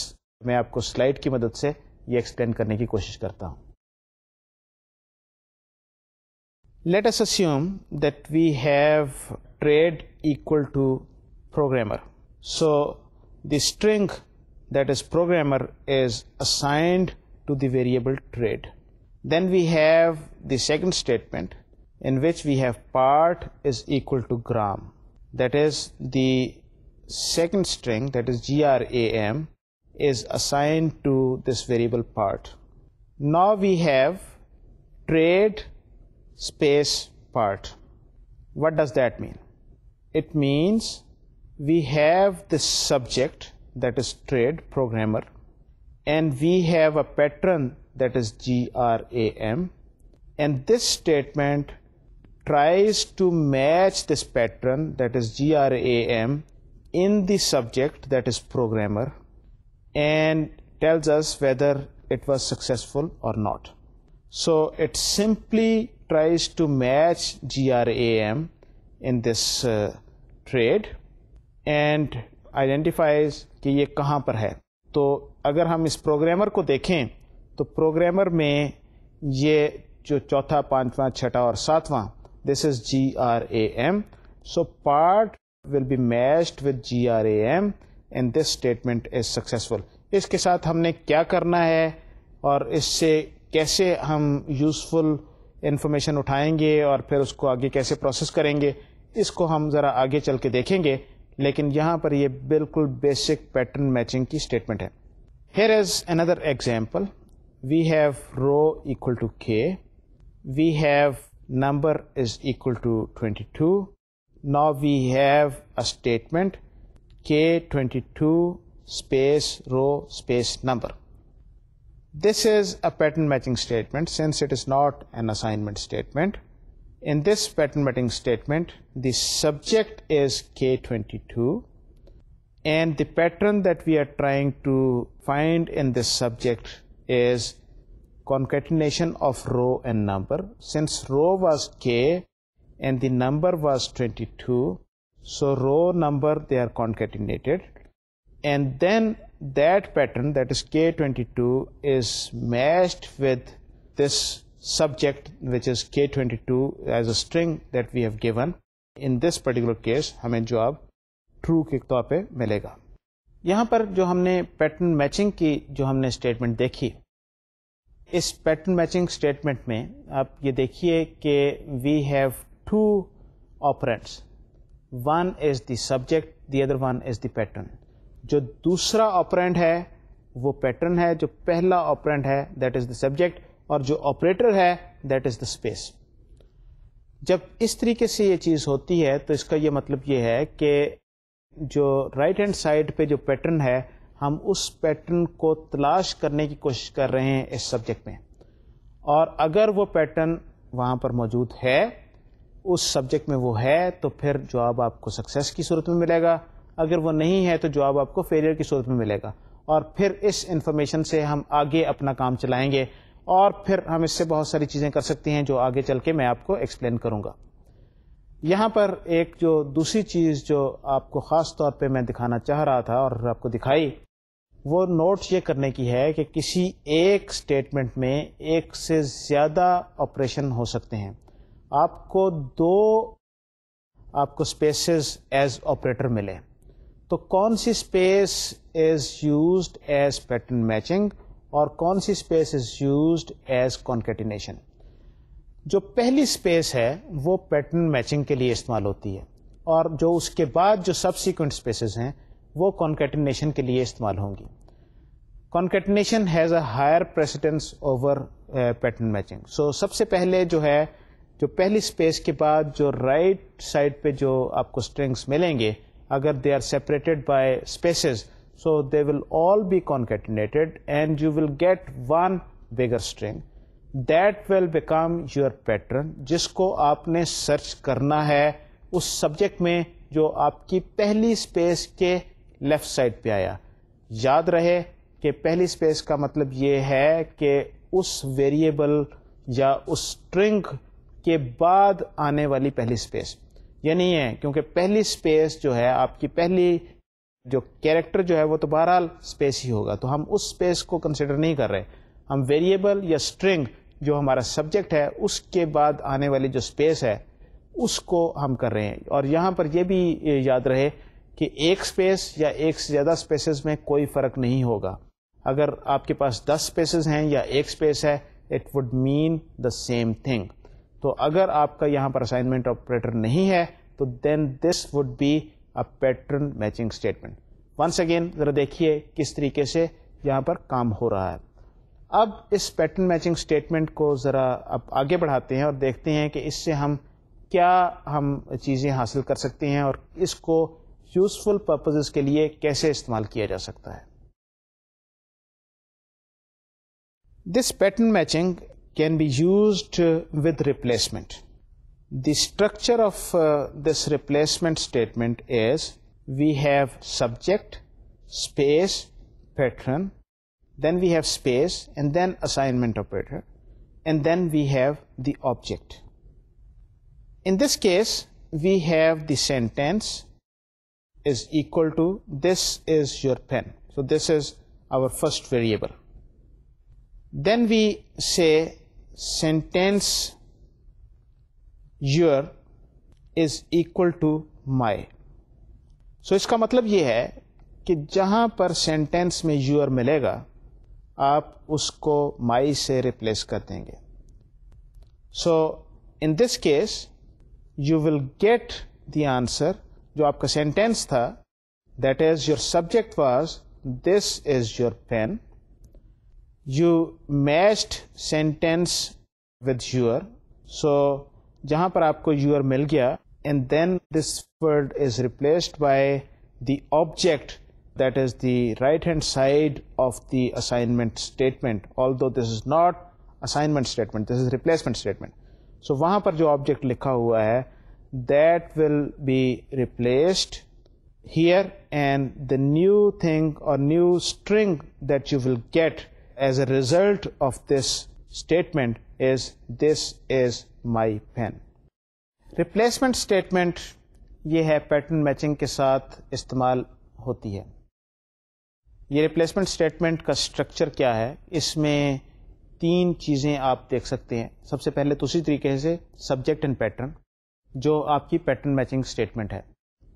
मैं आपको स्लाइड की मदद से ये एक्सप्लेन करने की कोशिश करता हूँ let us assume that we have trade equal to programmer so the string that is programmer is assigned to the variable trade then we have the second statement in which we have part is equal to gram that is the second string that is gram is assigned to this variable part now we have trade space part. What does that mean? It means we have the subject that is trade programmer and we have a pattern that is GRAM and this statement tries to match this pattern that is GRAM in the subject that is programmer and tells us whether it was successful or not. So it simply tries to match GRAM in this uh, trade and identifies कि ये कहाँ पर है तो अगर हम इस programmer को देखें तो प्रोग्रामर में ये जो चौथा पांचवा छठा और सातवां this is G R A M so part will be matched with G R A M and this statement is successful इसके साथ हमने क्या करना है और इससे कैसे हम यूजफुल इन्फॉर्मेशन उठाएंगे और फिर उसको आगे कैसे प्रोसेस करेंगे इसको हम ज़रा आगे चल के देखेंगे लेकिन यहाँ पर ये बिल्कुल बेसिक पैटर्न मैचिंग की स्टेटमेंट है here is another example we have row equal to K we have number is equal to 22. Now we have a statement k22 space row space number. This is a pattern matching statement since it is not an assignment statement. In this pattern matching statement, the subject is K22 and the pattern that we are trying to find in this subject is concatenation of row and number. Since row was K and the number was 22, so row number they are concatenated and then that pattern that is k22 is matched with this subject which is k22 as a string that we have given in this particular case hame jawab true ke taur pe milega yahan par jo humne pattern matching ki jo humne statement dekhi is pattern matching statement mein aap ye dekhiye ke we have two operands one is the subject the other one is the pattern जो दूसरा operand है वो pattern है जो पहला operand है that is the subject और जो ऑपरेटर है दैट इज द स्पेस जब इस तरीके से ये चीज होती है तो इसका ये मतलब ये है कि जो राइट हैंड साइड पे जो पैटर्न है हम उस पैटर्न को तलाश करने की कोशिश कर रहे हैं इस सब्जेक्ट में और अगर वो पैटर्न वहाँ पर मौजूद है उस सब्जेक्ट में वो है तो फिर जवाब आपको सक्सेस की सूरत में मिलेगा अगर वो नहीं है तो जवाब आपको फेलियर की सूरत में मिलेगा और फिर इस इंफॉर्मेशन से हम आगे अपना काम चलाएंगे और फिर हम इससे बहुत सारी चीज़ें कर सकती हैं जो आगे चल के मैं आपको एक्सप्लेन करूँगा यहाँ पर एक जो दूसरी चीज़ जो आपको ख़ास तौर पे मैं दिखाना चाह रहा था और आपको दिखाई वो नोट्स ये करने की है कि किसी एक स्टेटमेंट में एक से ज़्यादा ऑपरेशन हो सकते हैं आपको दो आपको स्पेसेस एज ऑपरेटर मिले तो कौन सी space is use as pattern matching और कौन सी space is use as concatenation जो पहली स्पेस है वो पैटर्न मैचिंग के लिए इस्तेमाल होती है और जो उसके बाद जो सबसिक्वेंट स्पेसेस हैं वो कॉन्केटिनेशन के लिए इस्तेमाल होंगी concatenation has a higher precedence over pattern matching so सबसे पहले जो है जो पहली स्पेस के बाद जो राइट right साइड पे जो आपको स्ट्रिंग्स मिलेंगे agar they are separated by spaces so they will all be concatenated and you will get one bigger string that will become your pattern जिसको आपने सर्च करना है उस सब्जेक्ट में जो आपकी पहली स्पेस के लेफ्ट साइड पे आया याद रहे कि पहली स्पेस का मतलब ये है कि उस वेरिएबल या उस स्ट्रिंग के बाद आने वाली पहली स्पेस ये नहीं है क्योंकि पहली स्पेस जो है आपकी पहली जो कैरेक्टर जो है वो तो बहरहाल स्पेस ही होगा तो हम उस स्पेस को कंसिडर नहीं कर रहे हम वेरिएबल या स्ट्रिंग जो हमारा सब्जेक्ट है उसके बाद आने वाली जो स्पेस है उसको हम कर रहे हैं और यहाँ पर यह भी याद रहे कि एक स्पेस या एक से ज़्यादा स्पेसेस में कोई फ़र्क नहीं होगा अगर आपके पास दस स्पेसेस हैं या एक स्पेस है it would mean the same thing तो अगर आपका यहाँ पर असाइनमेंट ऑपरेटर नहीं है तो then this would be a pattern matching statement once again जरा देखिए किस तरीके से यहाँ पर काम हो रहा है अब इस पैटर्न मैचिंग स्टेटमेंट को ज़रा अब आगे बढ़ाते हैं और देखते हैं कि इससे हम क्या हम चीज़ें हासिल कर सकते हैं और इसको यूज़फुल पर्पजेज़ के लिए कैसे इस्तेमाल किया जा सकता है this pattern matching can be used with replacement. The structure of uh, this replacement statement is we have subject, space, pattern, then we have space and then assignment operator and then we have the object. In this case we have the sentence is equal to this is your pen. So this is our first variable. then we say sentence your is equal to my so so इसका मतलब ये है कि जहां पर sentence में your मिलेगा आप उसको माई से रिप्लेस कर देंगे so in this case you will get the answer जो आपका सेंटेंस था that is your subject was this is your pen You matched sentence with your so, जहां पर आपको यूर मिल गया and then this word is replaced by the object that is the right hand side of the assignment statement although this is not assignment statement this is replacement statement so wahan par jo object likha hua hai that will be replaced here and the new thing or new string that you will get as a result of this statement is this is my pen. Replacement statement ये है pattern matching के साथ इस्तेमाल होती है ये replacement statement का structure क्या है इसमें तीन चीज़ें आप देख सकते हैं सबसे पहले तो उसी तरीके से सब्जेक्ट एंड पैटर्न जो आपकी पैटर्न मैचिंग स्टेटमेंट है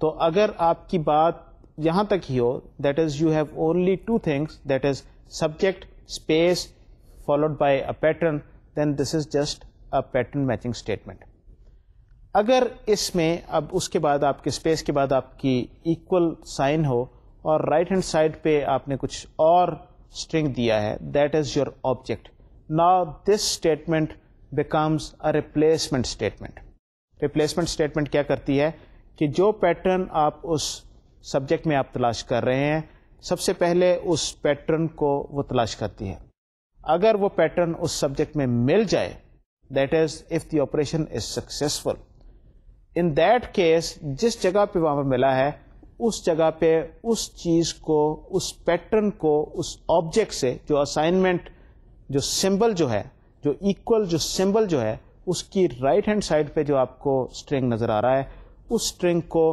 तो अगर आपकी बात यहाँ तक ही हो that is you have only two things that is subject space followed by a pattern then this is just a pattern matching statement अगर इसमें अब उसके बाद आपके स्पेस के बाद आपकी इक्वल साइन हो और राइट हैंड साइड पे आपने कुछ और स्ट्रिंग दिया है that is your object now this statement becomes a replacement statement replacement statement क्या करती है कि जो पैटर्न आप उस सब्जेक्ट में आप तलाश कर रहे हैं सबसे पहले उस पैटर्न को वो तलाश करती है अगर वो पैटर्न उस सब्जेक्ट में मिल जाए that is if the operation is successful in that case जिस जगह पे वहां पर मिला है उस जगह पे उस चीज को उस पैटर्न को उस ऑब्जेक्ट से जो असाइनमेंट जो सिंबल जो है जो इक्वल जो सिंबल जो है उसकी राइट हैंड साइड पे जो आपको स्ट्रिंग नजर आ रहा है उस स्ट्रिंग को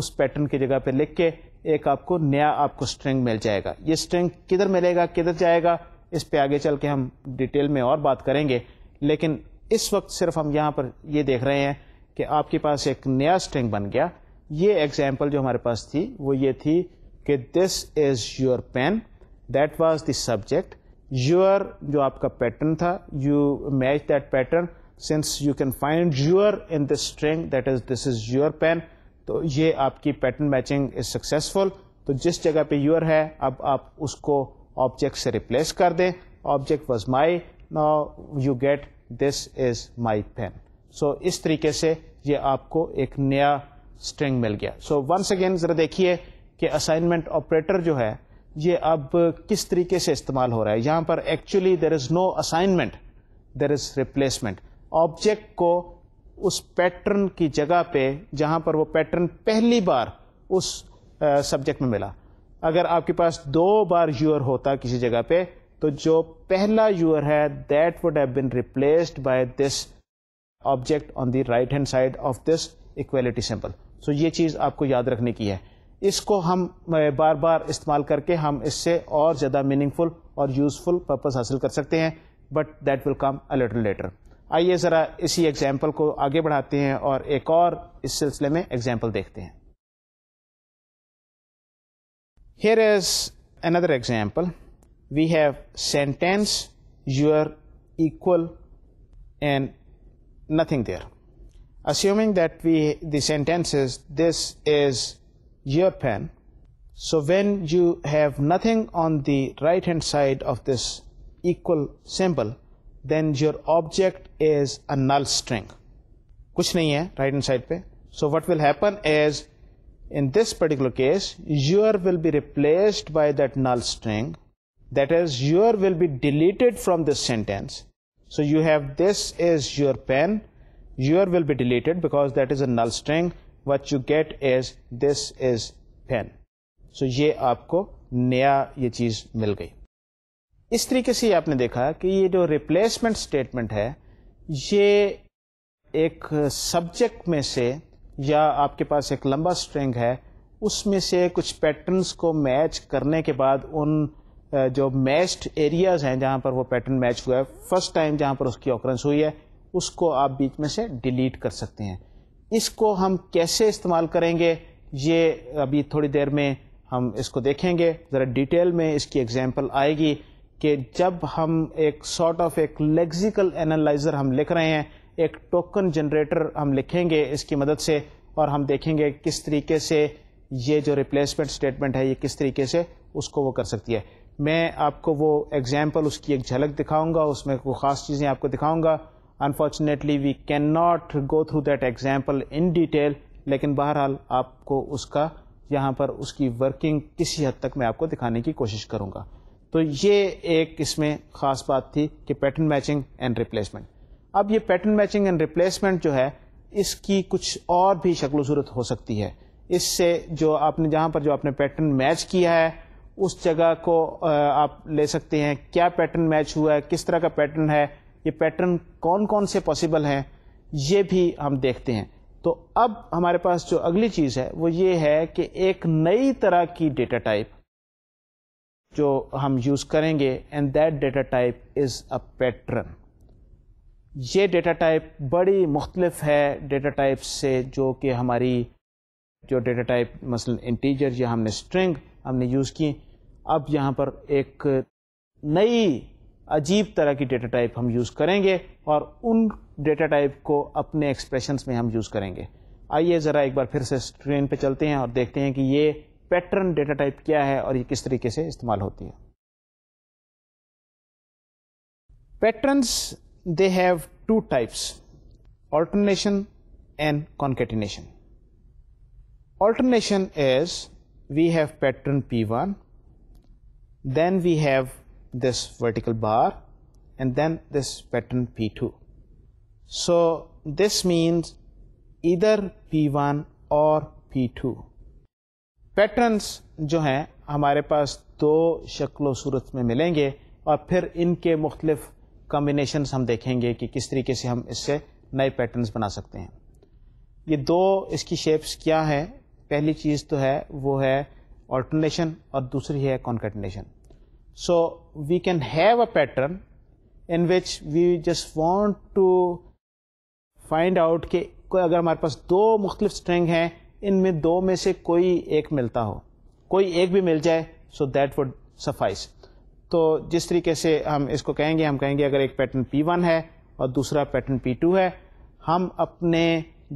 उस पैटर्न की जगह पे लिख के एक आपको नया आपको स्ट्रिंग मिल जाएगा ये स्ट्रिंग किधर मिलेगा किधर जाएगा इस पे आगे चल के हम डिटेल में और बात करेंगे लेकिन इस वक्त सिर्फ हम यहाँ पर ये देख रहे हैं कि आपके पास एक नया स्ट्रिंग बन गया ये एग्जाम्पल जो हमारे पास थी वो ये थी कि this is your pen that was the subject your जो आपका पैटर्न था you match that pattern since you can find your in this string that is this is your pen तो ये आपकी पैटर्न मैचिंग इज सक्सेसफुल तो जिस जगह पे यूर है अब आप उसको ऑब्जेक्ट से रिप्लेस कर दें object was my now you get this is my pen so इस तरीके से ये आपको एक नया स्ट्रिंग मिल गया सो वंस अगेन ज़रा देखिए कि असाइनमेंट ऑपरेटर जो है ये अब किस तरीके से इस्तेमाल हो रहा है यहाँ पर actually there is no assignment there is replacement object को उस पैटर्न की जगह पे जहाँ पर वो पैटर्न पहली बार उस सब्जेक्ट में मिला अगर आपके पास दो बार यूर होता किसी जगह पे तो जो पहला यूर है that would have been replaced by this object on the right hand side of this equality simple so ये चीज़ आपको याद रखने की है इसको हम बार बार इस्तेमाल करके हम इससे और ज़्यादा मीनिंगफुल और यूजफुल पर्पज़ हासिल कर सकते हैं but that will come a little later आइए ज़रा इसी एग्जाम्पल को आगे बढ़ाते हैं और एक और इस सिलसिले में एग्जाम्पल देखते हैं here is another example we have sentence your equal and nothing there assuming that we the sentence is this is your pen so when you have nothing on the right hand side of this equal symbol Then your object is a null string, कुछ नहीं है right hand side पे So what will happen is, in this particular case your will be replaced by that null string that is your will be deleted from this sentence so you have this is your pen your will be deleted because that is a null string what you get is this is pen so ye aapko नया ये चीज मिल गई इस तरीके से आपने देखा कि ये जो रिप्लेसमेंट स्टेटमेंट है ये एक सब्जेक्ट में से या आपके पास एक लंबा स्ट्रिंग है उसमें से कुछ पैटर्न्स को मैच करने के बाद उन जो मैच्ड एरियाज हैं जहां पर वो पैटर्न मैच हुआ है फर्स्ट टाइम जहां पर उसकी ऑकरेंस हुई है उसको आप बीच में से डिलीट कर सकते हैं इसको हम कैसे इस्तेमाल करेंगे ये अभी थोड़ी देर में हम इसको देखेंगे ज़रा डिटेल में इसकी एग्जाम्पल आएगी कि जब हम एक सॉर्ट ऑफ एक लेक्सिकल एनालाइज़र हम लिख रहे हैं एक टोकन जनरेटर हम लिखेंगे इसकी मदद से और हम देखेंगे किस तरीके से ये जो रिप्लेसमेंट स्टेटमेंट है ये किस तरीके से उसको वो कर सकती है मैं आपको वो एग्जाम्पल उसकी एक झलक दिखाऊंगा उसमें वो ख़ास चीज़ें आपको दिखाऊंगा unfortunately we can not go through that example in detail लेकिन बहरहाल आपको उसका यहाँ पर उसकी वर्किंग किसी हद तक मैं आपको दिखाने की कोशिश करूँगा तो ये एक इसमें ख़ास बात थी कि पैटर्न मैचिंग एंड रिप्लेसमेंट अब ये पैटर्न मैचिंग एंड रिप्लेसमेंट जो है इसकी कुछ और भी शक्ल सूरत हो सकती है इससे जो आपने जहाँ पर जो आपने पैटर्न मैच किया है उस जगह को आप ले सकते हैं क्या पैटर्न मैच हुआ है किस तरह का पैटर्न है ये पैटर्न कौन कौन से पॉसिबल हैं ये भी हम देखते हैं तो अब हमारे पास जो अगली चीज़ है वो ये है कि एक नई तरह की डेटा टाइप जो हम यूज़ करेंगे and that data type is a pattern ये डेटा टाइप बड़ी मुख्तलफ है डेटा टाइप से जो कि हमारी जो डेटा टाइप मसलन इंटीजर या हमने स्ट्रिंग हमने यूज़ की अब यहाँ पर एक नई अजीब तरह की डेटा टाइप हम यूज़ करेंगे और उन डेटा टाइप को अपने एक्सप्रेशंस में हम यूज़ करेंगे आइए ज़रा एक बार फिर से स्क्रीन पे चलते हैं और देखते हैं कि ये पैटर्न डेटा टाइप क्या है और ये किस तरीके से इस्तेमाल होती है patterns they have two types alternation and concatenation alternation is we have pattern P1 then we have this vertical bar and then this pattern P2 so this means either P1 or P2 patterns जो हैं हमारे पास दो शक्ल सूरत में मिलेंगे और फिर इनके मुख्तलिफ कम्बिनेशंस हम देखेंगे कि किस तरीके से हम इससे नए पैटर्न्स बना सकते हैं ये दो इसकी शेप्स क्या है पहली चीज़ तो है वो है ऑल्टरनेशन और दूसरी है concatenation so we can have a pattern in which we just want to find out कि अगर हमारे पास दो मुख्तलिफ स्ट्रिंग हैं इनमें दो में से कोई एक मिलता हो कोई एक भी मिल जाए सो दैट वुड सफाइस तो जिस तरीके से हम इसको कहेंगे हम कहेंगे अगर एक पैटर्न P1 है और दूसरा पैटर्न P2 है हम अपने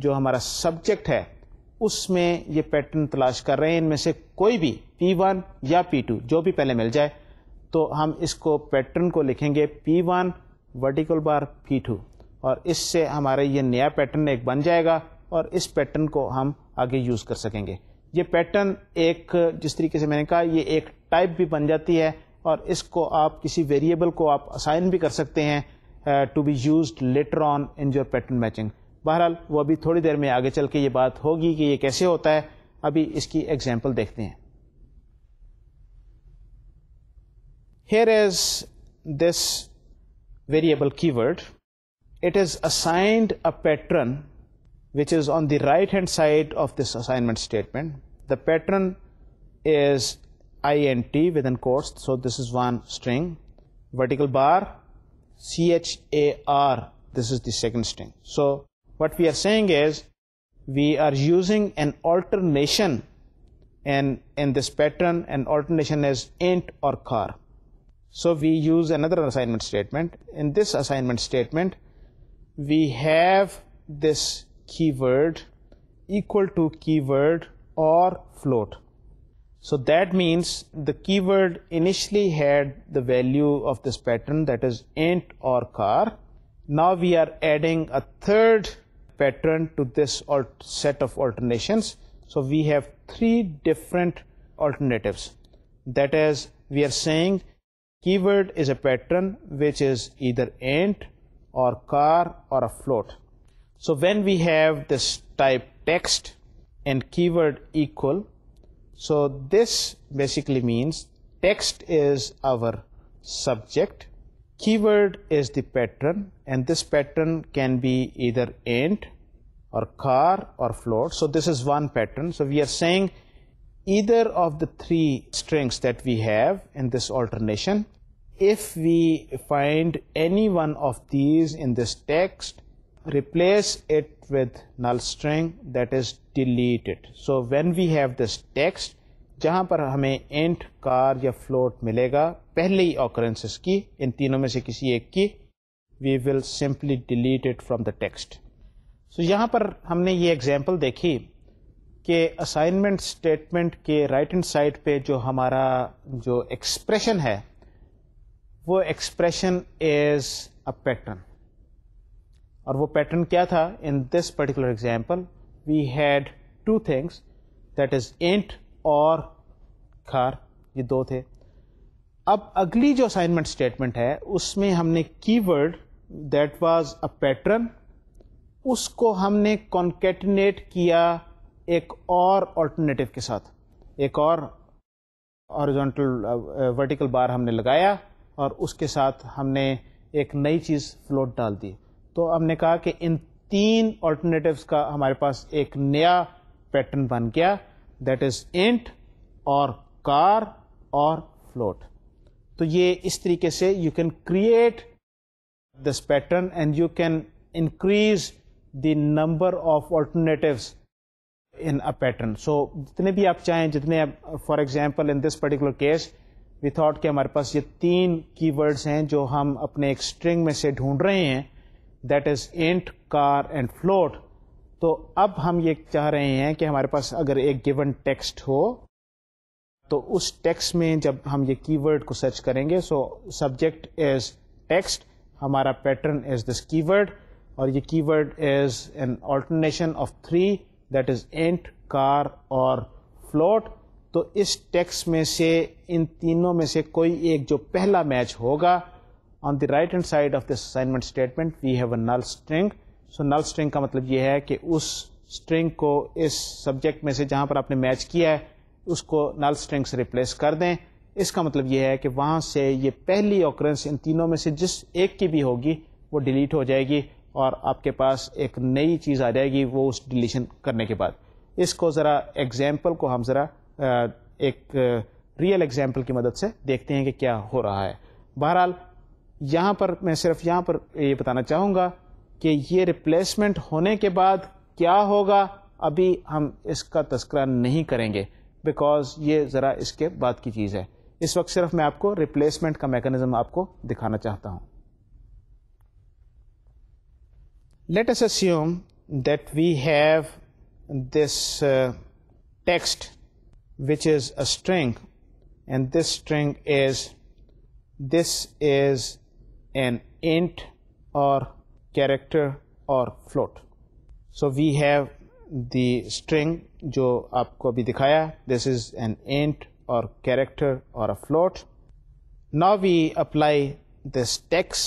जो हमारा सब्जेक्ट है उसमें ये पैटर्न तलाश कर रहे हैं इनमें से कोई भी P1 या P2 जो भी पहले मिल जाए तो हम इसको पैटर्न को लिखेंगे P1 वर्टिकल बार P2 और इससे हमारा ये नया पैटर्न एक बन जाएगा और इस पैटर्न को हम आगे यूज़ कर सकेंगे ये पैटर्न एक जिस तरीके से मैंने कहा ये एक टाइप भी बन जाती है और इसको आप किसी वेरिएबल को आप असाइन भी कर सकते हैं to be use later on in your pattern matching बहरहाल वो अभी थोड़ी देर में आगे चल के ये बात होगी कि ये कैसे होता है अभी इसकी एग्जाम्पल देखते हैं here is this variable keyword it is assigned a pattern which is on the right hand side of this assignment statement. The pattern is int within quotes, so this is one string, vertical bar, char, this is the second string. So what we are saying is we are using an alternation in in this pattern an alternation is int or char. So we use another assignment statement. In this assignment statement, we have this keyword equal to keyword or float so that means the keyword initially had the value of this pattern that is int or car now we are adding a third pattern to this set of alternations so we have three different alternatives that is we are saying keyword is a pattern which is either int or car or a float so when we have this type text and keyword equal, so this basically means text is our subject, keyword is the pattern and this pattern can be either int or car or float. So this is one pattern. So we are saying either of the three strings that we have in this alternation, if we find any one of these in this text, replace it with null string that is deleted. So when we have this text जहाँ पर हमें int car या float मिलेगा पहली occurrences की इन तीनों में से किसी एक की we will simply delete it from the text so यहाँ पर हमने ये एग्जांपल देखी कि असाइनमेंट स्टेटमेंट के राइट हैंड साइड पे जो हमारा जो एक्सप्रेशन है वो एक्सप्रेशन इज अ पैटर्न और वो पैटर्न क्या था in this particular example we had two things that is int और खार ये दो थे अब अगली जो असाइनमेंट स्टेटमेंट है उसमें हमने keyword that was a pattern उसको हमने कॉन्केटिनेट किया एक और ऑल्टरनेटिव के साथ एक और हॉरिजॉन्टल वर्टिकल बार हमने लगाया और उसके साथ हमने एक नई चीज़ फ्लोट डाल दी तो हमने कहा कि इन तीन ऑल्टरनेटिव्स का हमारे पास एक नया पैटर्न बन गया दैट इज इंट और कार और फ्लोट तो ये इस तरीके से you can create this pattern and you can increase the number of alternatives in a pattern so जितने भी आप चाहें जितने for example in this particular case we thought कि हमारे पास ये तीन कीवर्ड्स हैं जो हम अपने एक स्ट्रिंग में से ढूंढ रहे हैं that is int char and float तो अब हम ये चाह रहे हैं कि हमारे पास अगर एक गिवन टेक्स्ट हो तो उस टेक्स्ट में जब हम ये कीवर्ड को सर्च करेंगे सो सब्जेक्ट इज टेक्स्ट हमारा पैटर्न इज दिस कीवर्ड और ये keyword is an alternation of three that is int char और फ्लोट तो इस टेक्स्ट में से इन तीनों में से कोई एक जो पहला मैच होगा on the right hand side of this assignment statement we have a null string so null string का मतलब ये है कि उस स्ट्रिंग को इस सब्जेक्ट में से जहाँ पर आपने मैच किया है उसको नल स्ट्रिंग से रिप्लेस कर दें इसका मतलब ये है कि वहाँ से ये पहली ऑकरेंस इन तीनों में से जिस एक की भी होगी वो डिलीट हो जाएगी और आपके पास एक नई चीज़ आ जाएगी वो उस डिलीशन करने के बाद इसको ज़रा एग्जाम्पल को हम ज़रा एक रियल एग्जाम्पल की मदद से देखते हैं कि क्या हो रहा है बहरहाल यहाँ पर मैं सिर्फ यहाँ पर ये बताना चाहूँगा कि ये रिप्लेसमेंट होने के बाद क्या होगा अभी हम इसका तस्करा नहीं करेंगे बिकॉज ये ज़रा इसके बाद की चीज़ है इस वक्त सिर्फ मैं आपको रिप्लेसमेंट का मैकेनिज्म आपको दिखाना चाहता हूँ let us assume that we have this uh, text which is a string and this string is this is an int or character और float so we have the string जो आपको अभी दिखाया दिस इज एन इंट और character और a float now we apply this text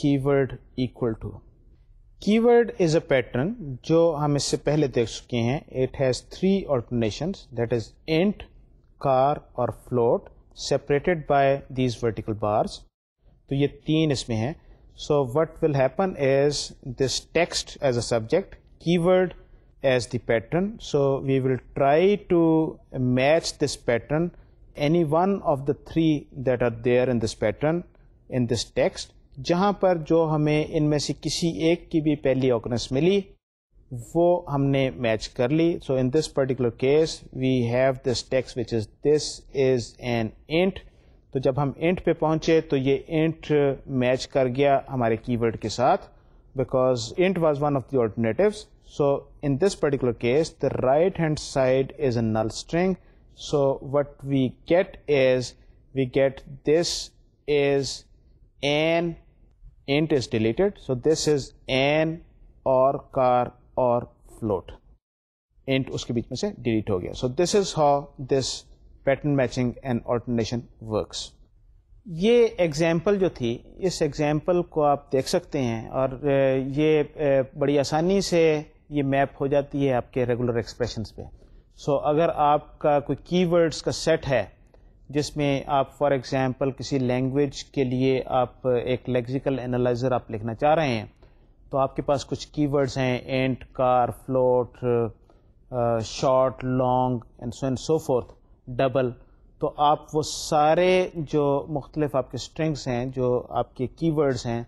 keyword equal to keyword is a pattern जो हम इससे पहले देख चुके हैं it has three alternation that is int char और float separated by these vertical bars तो ये तीन इसमें हैं so what will happen as this text as a subject keyword as the pattern. So we will try to match this pattern, any one of the three that are there in this pattern, in this text. जहाँ पर जो हमें इनमें से किसी एक की भी पहली ऑकनेस मिली वो हमने मैच कर ली so in this particular case we have this text which is this is an int तो जब हम एंड पे पहुंचे तो ये एंड मैच कर गया हमारे कीवर्ड के साथ because int was one of the alternatives. So in this particular case, the right hand side is a null string. So what we get is, we get this is an int is deleted. So this is an or car or float. int उसके बीच में से delete हो गया so this is how this pattern matching and alternation works ये example जो थी इस example को आप देख सकते हैं और ये बड़ी आसानी से ये मैप हो जाती है आपके रेगुलर एक्सप्रेशंस पे सो so, अगर आपका कोई कीवर्ड्स का सेट है जिसमें आप फॉर एग्जांपल किसी लैंग्वेज के लिए आप एक लेक्सिकल एनालाइजर आप लिखना चाह रहे हैं तो आपके पास कुछ कीवर्ड्स हैं int char float short long and so and so forth double तो आप वो सारे जो मुख्तलिफ आपके स्ट्रिंग्स हैं जो आपके कीवर्ड्स हैं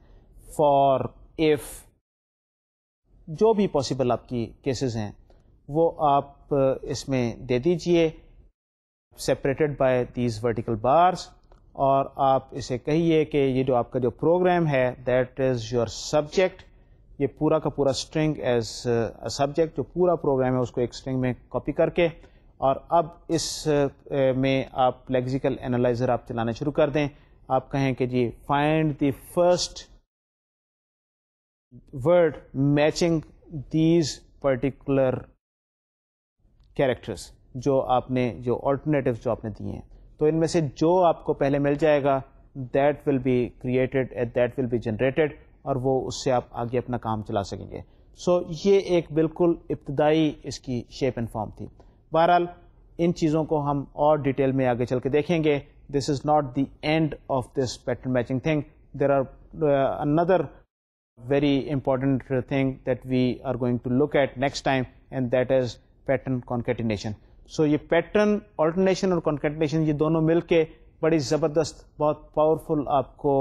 फॉर इफ़ जो भी पॉसिबल आपकी केसेस हैं वो आप uh, इसमें दे दीजिए separated by these vertical bars और आप इसे कहिए कि ये जो आपका जो प्रोग्राम है दैट इज़ योर सब्जेक्ट ये पूरा का पूरा स्ट्रिंग एज अ सब्जेक्ट जो पूरा प्रोग्राम है उसको एक स्ट्रिंग में कॉपी करके और अब इस में आप लेक्सिकल एनालाइज़र आप चलाना शुरू कर दें आप कहें कि जी find the first word matching these particular characters जो आपने जो ऑल्टरनेटिव जो आपने दिए हैं तो इनमें से जो आपको पहले मिल जाएगा that will be created at that will be generated और वो उससे आप आगे अपना काम चला सकेंगे सो so, ये एक बिल्कुल इब्तदाई इसकी शेप एंड फॉर्म थी बहरहाल इन चीज़ों को हम और डिटेल में आगे चल के देखेंगे this is not the end of this pattern matching thing there are another very important thing that we are going to look at next time and that is pattern concatenation so ये pattern alternation और concatenation ये दोनों मिल के बड़ी ज़बरदस्त बहुत powerful आपको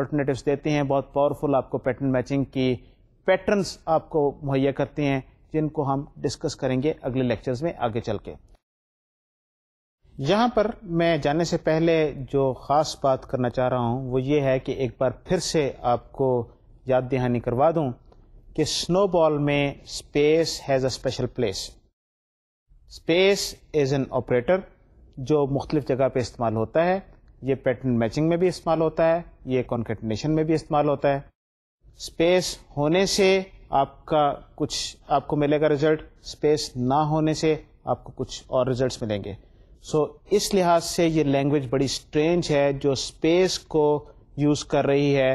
alternatives देते हैं बहुत पावरफुल आपको पैटर्न मैचिंग की पैटर्न्स आपको मुहैया करते हैं जिनको हम डिस्कस करेंगे अगले लेक्चर्स में आगे चल के यहाँ पर मैं जाने से पहले जो ख़ास बात करना चाह रहा हूँ वो ये है कि एक बार फिर से आपको याद दहानी करवा दूँ कि स्नोबॉल में space has a special place space is an operator जो मुख्तलिफ जगह पे इस्तेमाल होता है ये पैटर्न मैचिंग में भी इस्तेमाल होता है ये कॉन्केटनेशन में भी इस्तेमाल होता है स्पेस होने से आपका कुछ आपको मिलेगा रिजल्ट स्पेस ना होने से आपको कुछ और रिजल्ट्स मिलेंगे सो so, इस लिहाज से ये लैंग्वेज बड़ी स्ट्रेंज है जो स्पेस को यूज़ कर रही है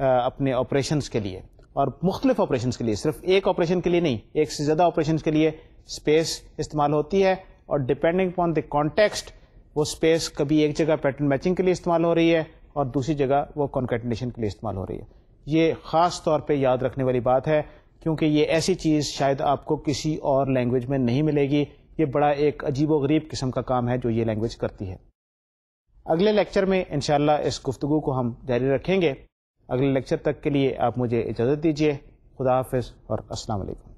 अपने ऑपरेशंस के लिए और मुख्तलिफ ऑपरेशन के लिए सिर्फ एक ऑपरेशन के लिए नहीं एक से ज़्यादा ऑपरेशन के लिए स्पेस इस्तेमाल होती है और डिपेंडिंग अपॉन द कॉन्टेक्स्ट वो स्पेस कभी एक जगह पैटर्न मैचिंग के लिए इस्तेमाल हो रही है और दूसरी जगह वो कॉन्केटनेशन के लिए इस्तेमाल हो रही है ये ख़ास तौर पे याद रखने वाली बात है क्योंकि ये ऐसी चीज़ शायद आपको किसी और लैंग्वेज में नहीं मिलेगी ये बड़ा एक अजीब गरीब किस्म का काम है जो ये लैंग्वेज करती है अगले लेक्चर में इनशाला इस गुफ्तु को हम जारी रखेंगे अगले लेक्चर तक के लिए आप मुझे इजाज़त दीजिए खुदा हाफिज़ और अस्सलाम वालेकुम